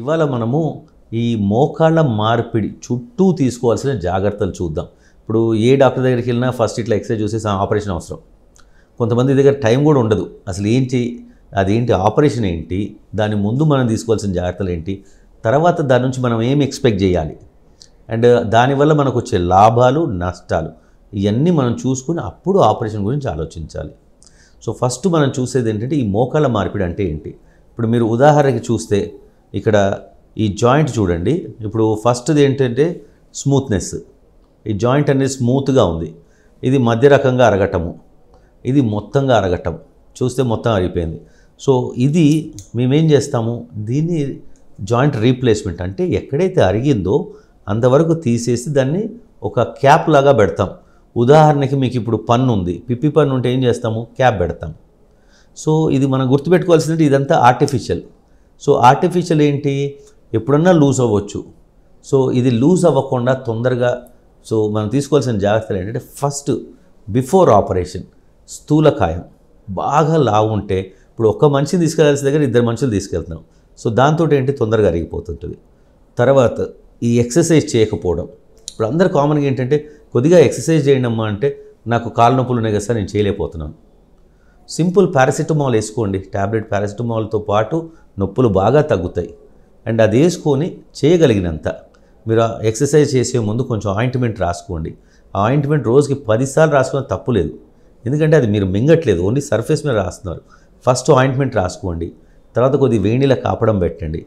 ఇవాళ మనము ఈ మోకాళ్ళ మార్పిడి చుట్టూ తీసుకోవాల్సిన జాగ్రత్తలు చూద్దాం ఇప్పుడు ఏ డాక్టర్ దగ్గరికి వెళ్ళినా ఫస్ట్ ఇట్లా ఎక్స్రే చూసి ఆపరేషన్ అవసరం కొంతమంది దగ్గర టైం కూడా ఉండదు అసలు ఏంటి అదేంటి ఆపరేషన్ ఏంటి దాని ముందు మనం తీసుకోవాల్సిన జాగ్రత్తలు ఏంటి తర్వాత దాని నుంచి మనం ఏం ఎక్స్పెక్ట్ చేయాలి అండ్ దానివల్ల మనకు వచ్చే లాభాలు నష్టాలు ఇవన్నీ మనం చూసుకుని అప్పుడు ఆపరేషన్ గురించి ఆలోచించాలి సో ఫస్ట్ మనం చూసేది ఏంటంటే ఈ మోకాళ్ళ మార్పిడి అంటే ఏంటి ఇప్పుడు మీరు ఉదాహరణకి చూస్తే ఇక్కడ ఈ జాయింట్ చూడండి ఇప్పుడు ఫస్ట్ది ఏంటంటే స్మూత్నెస్ ఈ జాయింట్ అనేది స్మూత్గా ఉంది ఇది మధ్య రకంగా అరగటము ఇది మొత్తంగా అరగటం చూస్తే మొత్తం అరిగిపోయింది సో ఇది మేమేం చేస్తాము దీన్ని జాయింట్ రీప్లేస్మెంట్ అంటే ఎక్కడైతే అరిగిందో అంతవరకు తీసేసి దాన్ని ఒక క్యాప్ లాగా పెడతాం ఉదాహరణకి మీకు ఇప్పుడు పన్ను ఉంది పిప్పి పన్ను ఉంటే ఏం చేస్తాము క్యాప్ పెడతాం సో ఇది మనం గుర్తుపెట్టుకోవాల్సింది ఇదంతా ఆర్టిఫిషియల్ సో ఆర్టిఫిషియల్ ఏంటి ఎప్పుడన్నా లూజ్ అవ్వచ్చు సో ఇది లూజ్ అవ్వకుండా తొందరగా సో మనం తీసుకోవాల్సిన జాగ్రత్తలు ఏంటంటే ఫస్ట్ బిఫోర్ ఆపరేషన్ స్థూలకాయం బాగా లావు ఉంటే ఇప్పుడు ఒక్క మనిషిని తీసుకెళ్లాల్సిన దగ్గర ఇద్దరు మనుషులు తీసుకెళ్తున్నాం సో దాంతో ఏంటి తొందరగా అరిగిపోతుంటుంది తర్వాత ఈ ఎక్సర్సైజ్ చేయకపోవడం ఇప్పుడు అందరు కామన్గా ఏంటంటే కొద్దిగా ఎక్సర్సైజ్ చేయండి అమ్మా అంటే నాకు కాలు నొప్పులు ఉన్నాయి కదా సార్ నేను చేయలేకపోతున్నాను సింపుల్ పారాసిటమాల్ వేసుకోండి ట్యాబ్లెట్ పారాసిటమాల్తో పాటు నొప్పులు బాగా తగ్గుతాయి అండ్ అది వేసుకొని చేయగలిగినంత మీరు ఎక్సర్సైజ్ చేసే ముందు కొంచెం ఆయింట్మెంట్ రాసుకోండి ఆ ఆయింట్మెంట్ రోజుకి పదిసార్లు తప్పు తప్పులేదు ఎందుకంటే అది మీరు మింగట్లేదు ఓన్లీ సర్ఫేస్ మీద రాస్తున్నారు ఫస్ట్ ఆయింట్మెంట్ రాసుకోండి తర్వాత కొద్ది వేణిలా కాపడం పెట్టండి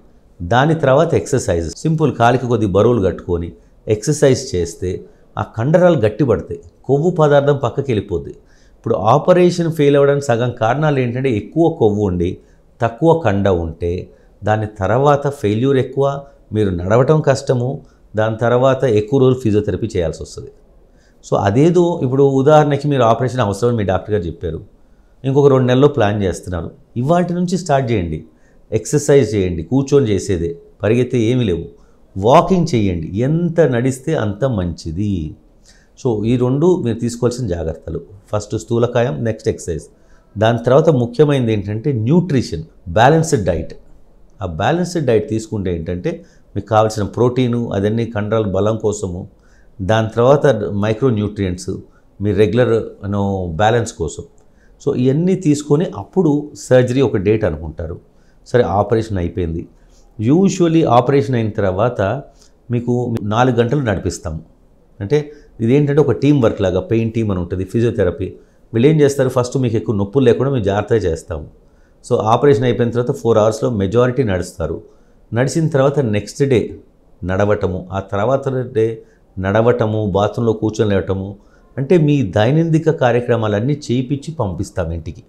దాని తర్వాత ఎక్సర్సైజ్ సింపుల్ కాలికి కొద్ది బరువులు కట్టుకొని ఎక్సర్సైజ్ చేస్తే ఆ కండరాలు గట్టిపడతాయి కొవ్వు పదార్థం పక్కకి వెళ్ళిపోద్ది ఇప్పుడు ఆపరేషన్ ఫెయిల్ అవ్వడానికి సగం కారణాలు ఏంటంటే ఎక్కువ కొవ్వు ఉండి తక్కువ కండ ఉంటే దాని తర్వాత ఫెయిల్యూర్ ఎక్కువ మీరు నడవటం కష్టము దాని తర్వాత ఎక్కువ రోజులు ఫిజియోథెరపీ చేయాల్సి వస్తుంది సో అదేదో ఇప్పుడు ఉదాహరణకి మీరు ఆపరేషన్ అవసరం మీ డాక్టర్ గారు చెప్పారు ఇంకొక రెండు నెలల్లో ప్లాన్ చేస్తున్నారు ఇవాటి నుంచి స్టార్ట్ చేయండి ఎక్సర్సైజ్ చేయండి కూర్చొని చేసేదే పరిగెత్తే ఏమీ లేవు వాకింగ్ చేయండి ఎంత నడిస్తే అంత మంచిది సో ఈ రెండు మీరు తీసుకోవాల్సిన జాగ్రత్తలు ఫస్ట్ స్థూలకాయం నెక్స్ట్ ఎక్సర్సైజ్ దాని తర్వాత ముఖ్యమైనది ఏంటంటే న్యూట్రిషన్ బ్యాలెన్స్డ్ డైట్ ఆ బ్యాలెన్స్డ్ డైట్ తీసుకుంటే ఏంటంటే మీకు కావాల్సిన ప్రోటీను అదన్నీ కండరాల బలం కోసము దాని తర్వాత మైక్రో న్యూట్రియంట్స్ మీ రెగ్యులర్ బ్యాలెన్స్ కోసం సో ఇవన్నీ తీసుకొని అప్పుడు సర్జరీ ఒక డేట్ అనుకుంటారు సరే ఆపరేషన్ అయిపోయింది యూజువలీ ఆపరేషన్ అయిన తర్వాత మీకు నాలుగు గంటలు నడిపిస్తాము అంటే ఇదేంటంటే ఒక టీం వర్క్ లాగా పెయిన్ టీం అని ఉంటుంది ఫిజియోథెరపీ వీళ్ళు ఏం చేస్తారు ఫస్ట్ మీకు ఎక్కువ నొప్పులు లేకుండా మేము జాగ్రత్త చేస్తాము సో ఆపరేషన్ అయిపోయిన తర్వాత ఫోర్ అవర్స్లో మెజారిటీ నడుస్తారు నడిచిన తర్వాత నెక్స్ట్ డే నడవటము ఆ తర్వాత డే నడవటము బాత్రూంలో కూర్చొని లేవటము అంటే మీ దైనందిక కార్యక్రమాలన్నీ చేయించి పంపిస్తాం ఇంటికి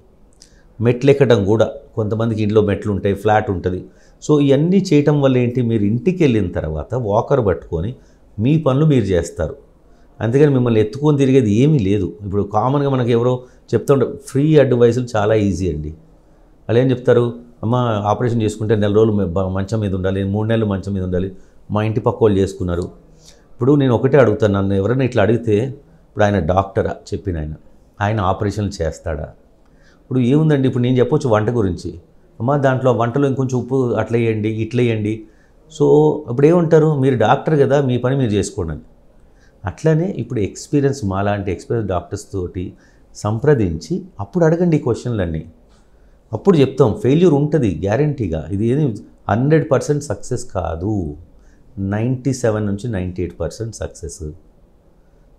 మెట్లు ఎక్కడం కూడా కొంతమందికి ఇంట్లో మెట్లు ఉంటాయి ఫ్లాట్ ఉంటుంది సో ఇవన్నీ చేయటం వల్ల ఏంటి మీరు ఇంటికి వెళ్ళిన తర్వాత వాకర్ పట్టుకొని మీ పనులు మీరు చేస్తారు అందుకని మిమ్మల్ని ఎత్తుకొని తిరిగేది ఏమీ లేదు ఇప్పుడు కామన్గా మనకు ఎవరో చెప్తుంటారు ఫ్రీ అడ్వైసులు చాలా ఈజీ అండి వాళ్ళు ఏం చెప్తారు అమ్మ ఆపరేషన్ చేసుకుంటే నెల రోజులు మంచం మీద ఉండాలి మూడు నెలలు మంచం మీద ఉండాలి మా ఇంటి పక్క వాళ్ళు చేసుకున్నారు ఇప్పుడు నేను ఒకటే అడుగుతాను నన్ను ఎవరైనా ఇట్లా అడిగితే ఇప్పుడు ఆయన డాక్టరా చెప్పిన ఆయన ఆయన ఆపరేషన్లు చేస్తాడా ఇప్పుడు ఏముందండి ఇప్పుడు నేను చెప్పొచ్చు వంట గురించి అమ్మ దాంట్లో వంటలో ఇంకొంచెం ఉప్పు అట్లా వేయండి ఇట్లా వేయండి సో ఇప్పుడు ఏమంటారు మీరు డాక్టర్ కదా మీ పని మీరు చేసుకోండి అట్లనే ఇప్పుడు ఎక్స్పీరియన్స్ మాలాంటి ఎక్స్పీరియన్స్ డాక్టర్స్ తోటి సంప్రదించి అప్పుడు అడగండి ఈ క్వశ్చన్లన్నీ అప్పుడు చెప్తాం ఫెయిల్యూర్ ఉంటుంది గ్యారంటీగా ఇది ఏది హండ్రెడ్ పర్సెంట్ సక్సెస్ కాదు నైంటీ సెవెన్ నుంచి ninety eight percent success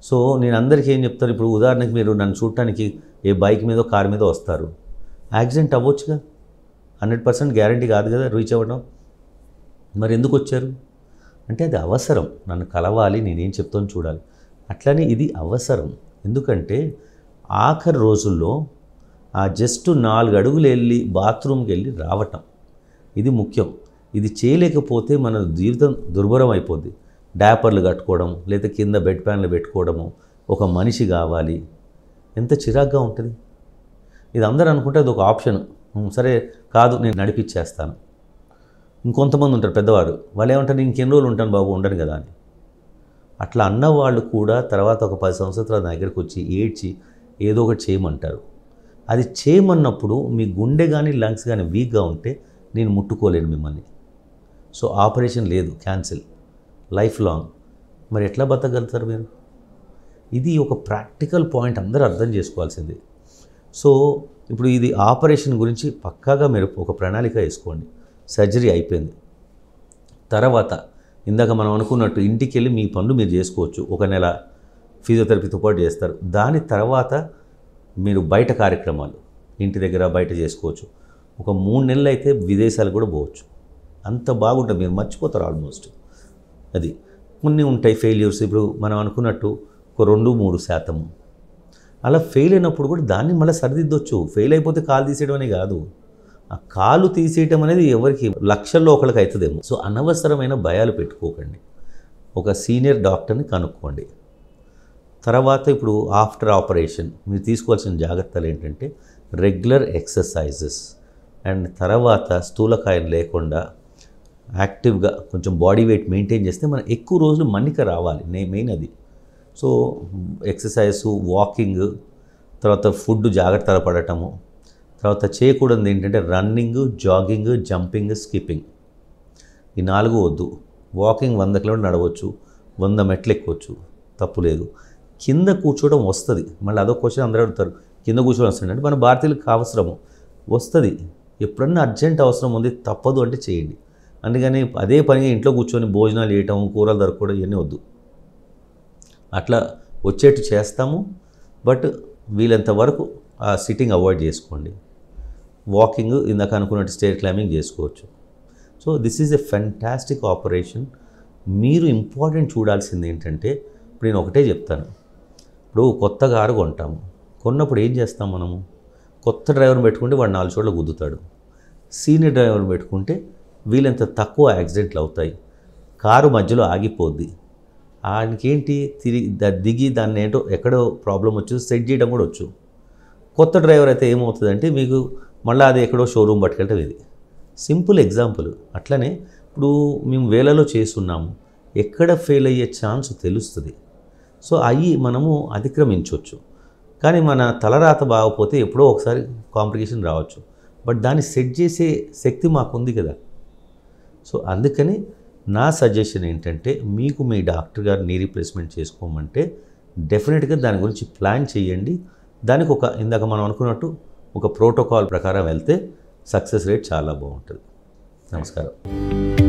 so నేను అందరికీ ఏం చెప్తాను ఇప్పుడు ఉదాహరణకి మీరు నన్ను చూడటానికి ఏ బైక్ మీద కార్ మీద వస్తారు యాక్సిడెంట్ అవ్వచ్చుగా హండ్రెడ్ పర్సెంట్ గ్యారంటీ కాదు కదా రీచ్ అవ్వడం మరి ఎందుకు వచ్చారు అంటే అది అవసరం నన్ను కలవాలి నేనేం చెప్తాను చూడాలి అట్లనే ఇది అవసరం ఎందుకంటే ఆఖరి రోజుల్లో ఆ జస్ట్ నాలుగు అడుగులు వెళ్ళి బాత్రూమ్కి వెళ్ళి రావటం ఇది ముఖ్యం ఇది చేయలేకపోతే మన జీవితం దుర్భరం అయిపోద్ది డాపర్లు కట్టుకోవడం లేదా కింద బెడ్ ప్యాన్లు పెట్టుకోవడము ఒక మనిషి కావాలి ఎంత చిరాగ్గా ఉంటుంది ఇది అందరూ అనుకుంటే అది ఒక ఆప్షన్ సరే కాదు నేను నడిపించేస్తాను ఇంకొంతమంది ఉంటారు పెద్దవారు వాళ్ళు ఏమంటారు ఇంకెన్ని రోజులు ఉంటాను బాబు ఉండను కదా అని అట్లా అన్నవాళ్ళు కూడా తర్వాత ఒక పది సంవత్సరాల దగ్గరికి వచ్చి ఏడ్చి ఏదో ఒకటి చేయమంటారు అది చేయమన్నప్పుడు మీ గుండె కానీ లంగ్స్ కానీ వీక్గా ఉంటే నేను ముట్టుకోలేను మిమ్మల్ని సో ఆపరేషన్ లేదు క్యాన్సిల్ లైఫ్ లాంగ్ మరి ఎట్లా బతకగలుగుతారు మీరు ఇది ఒక ప్రాక్టికల్ పాయింట్ అందరూ అర్థం చేసుకోవాల్సింది సో ఇప్పుడు ఇది ఆపరేషన్ గురించి పక్కాగా మీరు ఒక ప్రణాళిక వేసుకోండి సర్జరీ అయిపోయింది తర్వాత ఇందాక మనం అనుకున్నట్టు ఇంటికి వెళ్ళి మీ పనులు మీరు చేసుకోవచ్చు ఒక నెల ఫిజియోథెరపీతో పాటు చేస్తారు దాని తర్వాత మీరు బయట కార్యక్రమాలు ఇంటి దగ్గర బయట చేసుకోవచ్చు ఒక మూడు నెలలు అయితే విదేశాలు కూడా పోవచ్చు అంత బాగుంటుంది మీరు మర్చిపోతారు ఆల్మోస్ట్ అది కొన్ని ఉంటాయి ఫెయిల్యూర్స్ ఇప్పుడు మనం అనుకున్నట్టు ఒక రెండు మూడు శాతం అలా ఫెయిల్ అయినప్పుడు కూడా దాన్ని మళ్ళీ సరిదిద్దొచ్చు ఫెయిల్ అయిపోతే కాలు తీసేయడమనే కాదు ఆ కాలు తీసేయటం అనేది ఎవరికి లక్షల్లో ఒకరికి అవుతుందేమో సో అనవసరమైన భయాలు పెట్టుకోకండి ఒక సీనియర్ డాక్టర్ని కనుక్కోండి తర్వాత ఇప్పుడు ఆఫ్టర్ ఆపరేషన్ మీరు తీసుకోవాల్సిన జాగ్రత్తలు ఏంటంటే రెగ్యులర్ ఎక్సర్సైజెస్ అండ్ తర్వాత స్థూలకాయం లేకుండా యాక్టివ్గా కొంచెం బాడీ వెయిట్ మెయింటైన్ చేస్తే మనం ఎక్కువ రోజులు మన్నిక రావాలి నే మెయిన్ అది సో ఎక్సర్సైజ్ వాకింగ్ తర్వాత ఫుడ్ జాగ్రత్తలు పడటము తర్వాత చేయకూడదు ఏంటంటే రన్నింగ్ జాగింగ్ జంపింగ్ స్కిప్పింగ్ ఈ నాలుగు వద్దు వాకింగ్ వంద కిలోమీటర్ నడవచ్చు వంద మెట్లు ఎక్కువచ్చు తప్పు లేదు కింద కూర్చోవడం వస్తుంది మళ్ళీ అదొక క్వశ్చన్ అందరూ అడుగుతారు కింద కూర్చోవడం వస్తుంది అంటే మన భారతీయులకు అవసరము వస్తుంది ఎప్పుడన్నా అర్జెంట్ అవసరం ఉంది తప్పదు అంటే చేయండి అందుకని అదే పనిగా ఇంట్లో కూర్చొని భోజనాలు వేయటం కూరలు దొరకడం ఇవన్నీ వద్దు అట్లా వచ్చేట్టు చేస్తాము బట్ వీలంత వరకు ఆ సిట్టింగ్ అవాయిడ్ చేసుకోండి వాకింగ్ ఇందాక అనుకున్నట్టు స్టేట్ క్లైంబింగ్ చేసుకోవచ్చు so this is a fantastic operation మీరు ఇంపార్టెంట్ చూడాల్సింది ఏంటంటే ఇప్పుడు నేను ఒకటే చెప్తాను ఇప్పుడు కొత్త కారు కొంటాము కొన్నప్పుడు ఏం చేస్తాం మనము కొత్త డ్రైవర్ని పెట్టుకుంటే వాడు నాలుగు చోట్ల గుద్దుతాడు సీనియర్ డ్రైవర్ని పెట్టుకుంటే వీళ్ళంత తక్కువ యాక్సిడెంట్లు అవుతాయి కారు మధ్యలో ఆగిపోద్ది ఆయనకేంటి తిరిగి దిగి దాన్ని ఏంటో ఎక్కడో ప్రాబ్లం వచ్చు సెట్ చేయడం కూడా వచ్చు కొత్త డ్రైవర్ అయితే ఏమవుతుందంటే మీకు మళ్ళీ అది ఎక్కడో షోరూమ్ పట్టుకెళ్ళటం ఇది సింపుల్ ఎగ్జాంపుల్ అట్లనే ఇప్పుడు మేము వేలలో చేస్తున్నాము ఎక్కడ ఫెయిల్ అయ్యే ఛాన్స్ తెలుస్తుంది సో అవి మనము అతిక్రమించవచ్చు కానీ మన తలరాత బాగపోతే ఎప్పుడో ఒకసారి కాంప్లికేషన్ రావచ్చు బట్ దాన్ని సెట్ చేసే శక్తి మాకుంది కదా సో అందుకని నా సజెషన్ ఏంటంటే మీకు మీ డాక్టర్ గారు నీ రీప్లేస్మెంట్ చేసుకోమంటే డెఫినెట్గా దాని గురించి ప్లాన్ చేయండి దానికి ఒక ఇందాక మనం అనుకున్నట్టు ఒక ప్రోటోకాల్ ప్రకారం వెళ్తే సక్సెస్ రేట్ చాలా బాగుంటుంది నమస్కారం